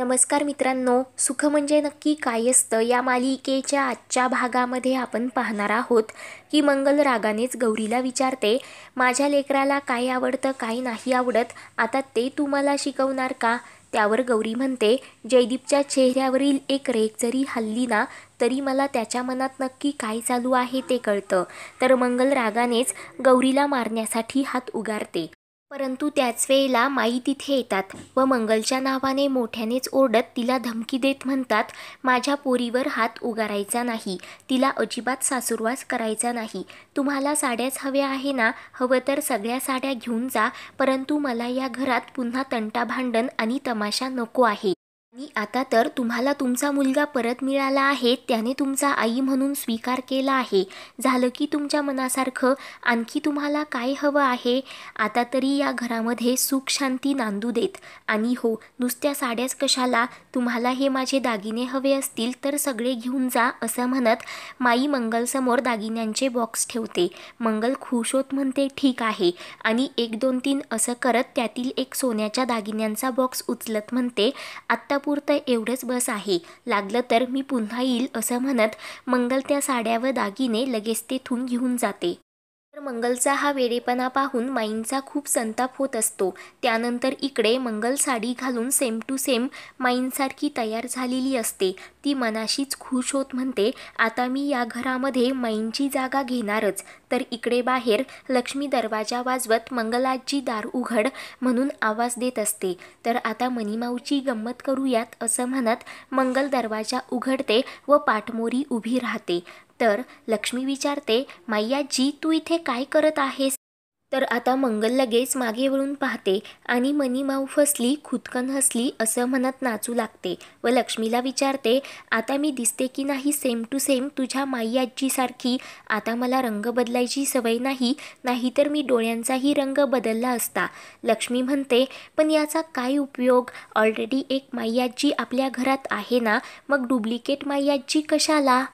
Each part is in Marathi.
नमस्कार मित्रांनो सुख म्हणजे नक्की काय असतं या मालिकेच्या आजच्या भागामध्ये आपण पाहणार आहोत की मंगल रागानेच गौरीला विचारते माझ्या लेकराला काय आवडतं काय नाही आवडत आता ते तुम्हाला शिकवणार का त्यावर गौरी म्हणते जयदीपच्या चेहऱ्यावरील एक रेख जरी हल्ली ना तरी मला त्याच्या मनात नक्की काय चालू आहे ते कळतं तर मंगल रागानेच गौरीला मारण्यासाठी हात उगारते परंतु त्याच वेळेला माई तिथे येतात व मंगलच्या नावाने मोठ्यानेच ओरडत तिला धमकी देत म्हणतात माझ्या पोरीवर हात उगारायचा नाही तिला अजिबात सासुरवास करायचा नाही तुम्हाला साड्याच हव्या आहे ना हवं तर सगळ्या साड्या घेऊन जा परंतु मला या घरात पुन्हा तंटा भांडण आणि तमाशा नको आहे मी आता तर तुम्हाला तुमचा मुलगा परत मिळाला आहे त्याने तुमचा आई म्हणून स्वीकार केला आहे झालं की तुमच्या मनासारखं आणखी तुम्हाला काय हवं आहे आता तरी या घरामध्ये सुख शांती नांदू देत आणि हो नुसत्या साड्याच कशाला तुम्हाला हे माझे दागिने हवे असतील तर सगळे घेऊन जा असं म्हणत माई मंगलसमोर दागिन्यांचे बॉक्स ठेवते मंगल खुश होत म्हणते ठीक आहे आणि एक दोन तीन असं करत त्यातील एक सोन्याच्या दागिन्यांचा बॉक्स उचलत म्हणते आत्ता पुरतं एवढंच बस आहे लागलं तर मी पुन्हा येईल असं म्हणत मंगल त्या साड्या व दागिने लगेच तेथून घेऊन जाते मंगलचा हा वेडेपणा पाहून माईंचा खूप संताप होत असतो त्यानंतर इकडे मंगल साडी घालून सेम टू सेम माईंसारखी तयार झालेली असते ती मनाशीच खुश होत म्हणते आता मी या घरामध्ये माईंची जागा घेणारच तर इकडे बाहेर लक्ष्मी दरवाजा वाजवत मंगलाजी दार उघड म्हणून आवाज देत असते तर आता मनीमाऊची गंमत करूयात असं म्हणत मंगल दरवाजा उघडते व पाठमोरी उभी राहते तर लक्ष्मी विचारते जी तू इथे काय करत आहेस तर आता मंगल लगेच मागे वळून पाहते आणि मनी माऊ फसली खुदकन हसली असं म्हणत नाचू लागते व लक्ष्मीला विचारते आता मी दिसते की नाही सेम टू सेम तुझ्या माई आजीसारखी आता मला रंग बदलायची सवय नाही नाहीतर मी डोळ्यांचाही रंग बदलला असता लक्ष्मी म्हणते पण याचा काय उपयोग ऑलरेडी एक माई आजी आपल्या घरात आहे ना मग डुप्लिकेट माई कशाला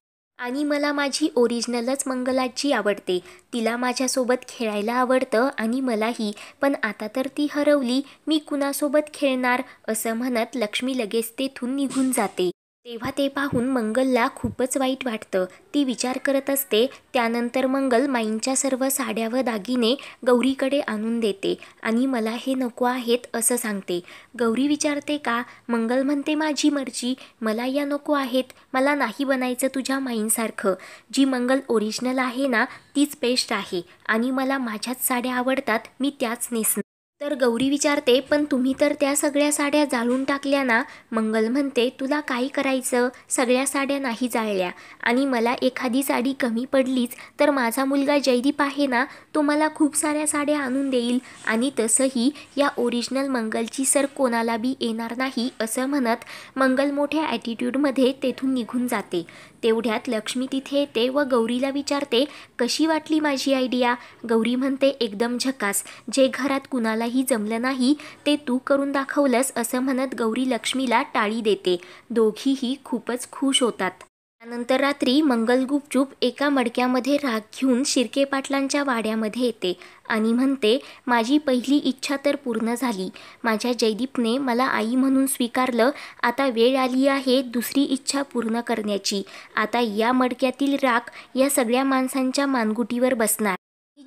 आणि मला माझी ओरिजिनलच मंगलाजी आवडते तिला माझ्यासोबत खेळायला आवडतं आणि मलाही पण आता तर ती हरवली मी कुणासोबत खेळणार असं म्हणत लक्ष्मी लगेच तेथून निघून जाते तेव्हा ते पाहून मंगलला खूपच वाईट वाटतं ती विचार करत असते त्यानंतर मंगल माईंच्या सर्व साड्या व दागिने गौरीकडे आणून देते आणि मला हे नको आहेत असं सांगते गौरी विचारते का मंगल म्हणते माझी मर्जी मला या नको आहेत मला नाही बनायचं तुझ्या माईंसारखं जी मंगल ओरिजिनल आहे ना तीच बेस्ट आहे आणि मला माझ्याच साड्या आवडतात मी त्याच नेसणार तर गौरी विचारते पण तुम्ही तर त्या सगळ्या साड्या जाळून टाकल्या ना मंगल म्हणते तुला काय करायचं सगळ्या साड्या नाही जाळल्या आणि मला एखादी साडी कमी पडलीच तर माझा मुलगा जयदीप आहे ना तो मला खूप साऱ्या साड्या आणून देईल आणि तसंही या ओरिजिनल मंगलची सर कोणाला बी येणार नाही असं म्हणत मंगल मोठ्या ॲटिट्यूडमध्ये तेथून निघून जाते तेवढ्यात लक्ष्मी तिथे येते व गौरीला विचारते कशी वाटली माझी आयडिया गौरी म्हणते एकदम झकास जे घरात कुणालाही जमलं नाही ते तू करून दाखवलंस असं म्हणत गौरी लक्ष्मीला टाळी देते दोघीही खूपच खुश होतात त्यानंतर रात्री मंगल गुपचूप एका मडक्यामध्ये राग घेऊन शिरके पाटलांच्या वाड्यामध्ये येते आणि म्हणते माझी पहिली इच्छा तर पूर्ण झाली माझ्या जयदीपने मला आई म्हणून स्वीकारलं आता वेळ आली आहे दुसरी इच्छा पूर्ण करण्याची आता या मडक्यातील राख या सगळ्या माणसांच्या मानगुटीवर बसणार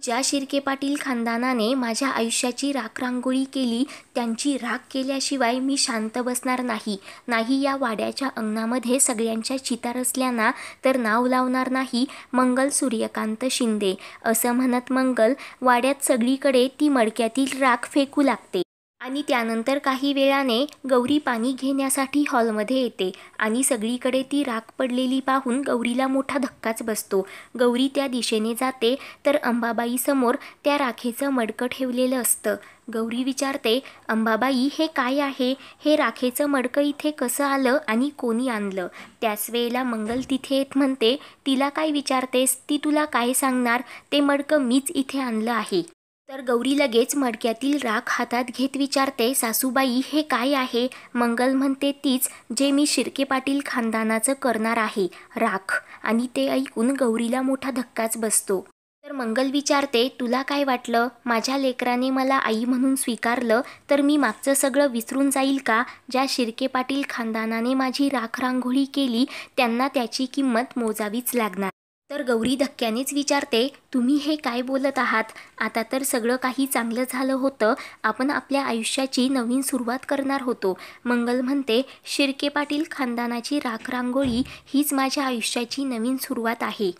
ज्या शिर्के पाटील खानदानाने माझ्या आयुष्याची राखरांगोळी केली त्यांची राख केल्याशिवाय मी शांत बसणार नाही नाही या वाड्याच्या अंगणामध्ये सगळ्यांच्या चिता असल्याना तर नाव लावणार नाही मंगल सूर्यकांत शिंदे असं म्हणत मंगल वाड्यात सगळीकडे ती मडक्यातील राख फेकू लागते आणि त्यानंतर काही वेळाने गौरी पाणी घेण्यासाठी हॉलमध्ये येते आणि सगळीकडे ती राख पडलेली पाहून गौरीला मोठा धक्काच बसतो गौरी त्या दिशेने जाते तर अंबाबाईसमोर त्या राखेचं मडकं ठेवलेलं असतं गौरी विचारते अंबाबाई हे काय आहे हे राखेचं मडकं इथे कसं आलं आणि कोणी आणलं त्याच वेळेला मंगल तिथे येत म्हणते तिला काय विचारतेस ती तुला काय सांगणार ते मडकं मीच इथे आणलं आहे तर गौरी लगेच मडक्यातील राख हातात घेत विचारते सासूबाई हे काय आहे मंगल म्हणते तीच जे मी शिर्के पाटील खानदानाचं करणार आहे राख आणि ते ऐकून गौरीला मोठा धक्काच बसतो तर मंगल विचारते तुला काय वाटलं माझ्या लेकराने मला आई म्हणून स्वीकारलं तर मी मागचं सगळं विसरून जाईल का ज्या शिर्के पाटील खानदानाने माझी राख रांगोळी केली त्यांना त्याची किंमत मोजावीच लागणार तर गौरी धक्क्यानेच विचारते तुम्ही हे काय बोलत आहात आता तर सगळं काही चांगलं झालं होतं आपण आपल्या आयुष्याची नवीन सुरुवात करणार होतो मंगल म्हणते शिर्के पाटील खानदानाची राखरांगोळी हीच माझ्या आयुष्याची नवीन सुरुवात आहे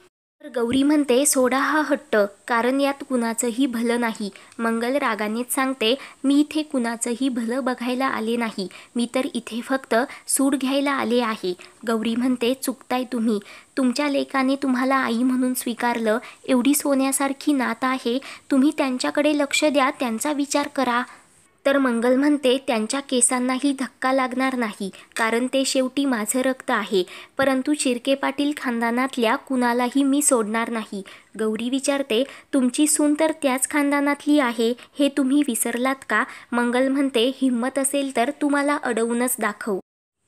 तर गौरी म्हणते सोडा हा हट्ट कारण यात कुणाचंही भलं नाही मंगल रागानेच सांगते मी इथे कुणाचंही भलं बघायला आले नाही मी तर इथे फक्त सूड घ्यायला आले आहे गौरी म्हणते चुकताय तुम्ही तुमच्या लेकाने तुम्हाला आई म्हणून स्वीकारलं एवढी सोन्यासारखी नात आहे तुम्ही त्यांच्याकडे लक्ष द्या त्यांचा विचार करा तर मंगल म्हणते त्यांच्या केसांनाही धक्का लागणार नाही कारण ते शेवटी माझं रक्त आहे परंतु शिरके पाटील खानदानातल्या कुणालाही मी सोडणार नाही गौरी विचारते तुमची सून तर त्याच खानदानातली आहे हे तुम्ही विसरलात का मंगल म्हणते हिंमत असेल तर तुम्हाला अडवूनच दाखव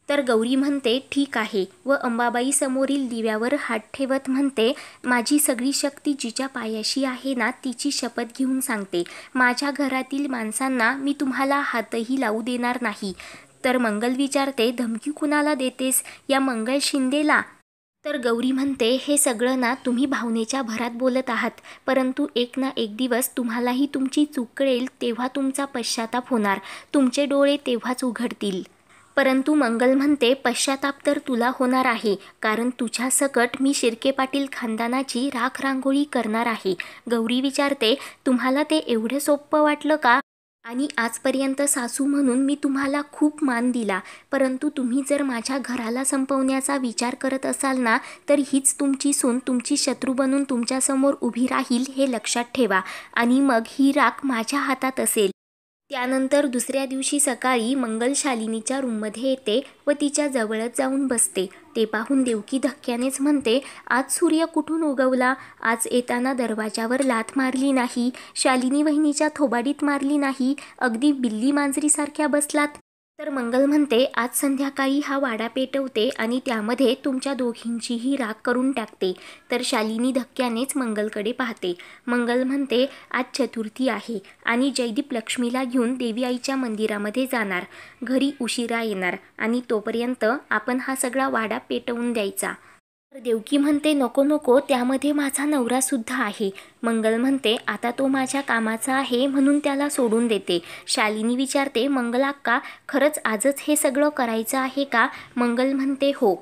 तर गौरी म्हणते ठीक आहे व अंबाबाई समोरील दिव्यावर हात ठेवत म्हणते माझी सगळी शक्ती जिच्या पायाशी आहे ना तिची शपथ घेऊन सांगते माझ्या घरातील माणसांना मी तुम्हाला हातही लावू देणार नाही तर मंगल विचारते धमकी कुणाला देतेस या मंगल शिंदेला तर गौरी म्हणते हे सगळं ना तुम्ही भावनेच्या भरात बोलत आहात परंतु एक ना एक दिवस तुम्हालाही तुमची चूक कळेल तेव्हा तुमचा पश्चाताप होणार तुमचे डोळे तेव्हाच उघडतील परंतु मंगल म्हणते पश्चाताप तर तुला होणार आहे कारण तुझ्या सकट मी शिर्के पाटील खानदानाची राख रांगोळी करणार आहे गौरी विचारते तुम्हाला ते एवढे सोपं वाटलं का आणि आजपर्यंत सासू म्हणून मी तुम्हाला खूप मान दिला परंतु तुम्ही जर माझ्या घराला संपवण्याचा विचार करत असाल ना तर हीच तुमची सून तुमची शत्रू बनून तुमच्यासमोर उभी राहील हे लक्षात ठेवा आणि मग ही राख माझ्या हातात असेल त्यानंतर दुसऱ्या दिवशी सकाळी मंगल शालिनीच्या रूममध्ये येते व तिच्या जवळच जाऊन बसते ते पाहून देवकी धक्क्यानेच म्हणते आज सूर्य कुठून उगवला आज येताना दरवाजावर लाथ मारली नाही शालिनी वहिनीच्या थोबाडीत मारली नाही अगदी बिल्ली मांजरीसारख्या बसलात तर मंगल म्हणते आज संध्याकाळी हा वाडा पेटवते आणि त्यामध्ये तुमच्या दोघींचीही राग करून टाकते तर शालिनी धक्क्यानेच मंगलकडे पाहते मंगल म्हणते आज चतुर्थी आहे आणि जयदीप लक्ष्मीला घेऊन देवी आईच्या मंदिरामध्ये जाणार घरी उशिरा येणार आणि तोपर्यंत आपण हा सगळा वाडा पेटवून द्यायचा देवकी म्हणते नको नको त्यामध्ये माझा नवरासुद्धा आहे मंगल म्हणते आता तो माझ्या कामाचा आहे म्हणून त्याला सोडून देते शालिनी विचारते मंगलाक्का खरंच आजच हे सगळं करायचं आहे का मंगल म्हणते हो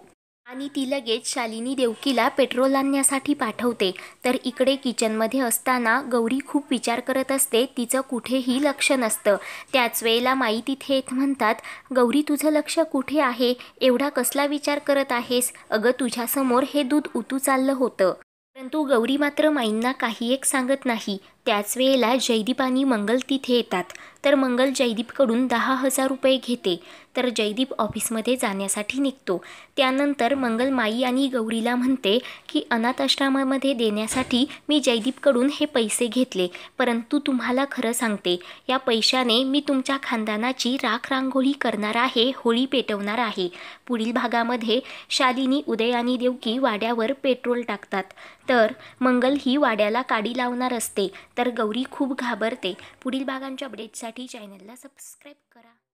आणि ती लगेच शालिनी देवकीला पेट्रोल आणण्यासाठी पाठवते तर इकडे किचनमध्ये असताना गौरी खूप विचार करत असते तिचं कुठेही लक्ष नसतं त्याच वेळेला माई तिथे येत म्हणतात गौरी तुझं लक्ष कुठे आहे एवढा कसला विचार करत आहेस अगं तुझ्यासमोर हे दूध उतू चाललं होतं परंतु गौरी मात्र माईंना काही एक सांगत नाही त्याच वेळेला जयदीप आणि मंगल तिथे येतात तर मंगल जयदीपकडून दहा हजार रुपये घेते तर जयदीप ऑफिसमध्ये जाण्यासाठी निघतो त्यानंतर मंगल माई आणि गौरीला म्हणते की अनाथ आश्रमामध्ये देण्यासाठी मी जयदीपकडून हे पैसे घेतले परंतु तुम्हाला खरं सांगते या पैशाने मी तुमच्या खानदानाची राख रांगोळी करणार आहे होळी पेटवणार आहे पुढील भागामध्ये शालिनी उदय आणि देवकी वाड्यावर पेट्रोल टाकतात तर मंगल ही वाड्याला काडी लावणार असते तर गौरी खूप घाबरते पुढील भागांच्या अपडेटसाठी चॅनलला सबस्क्राईब करा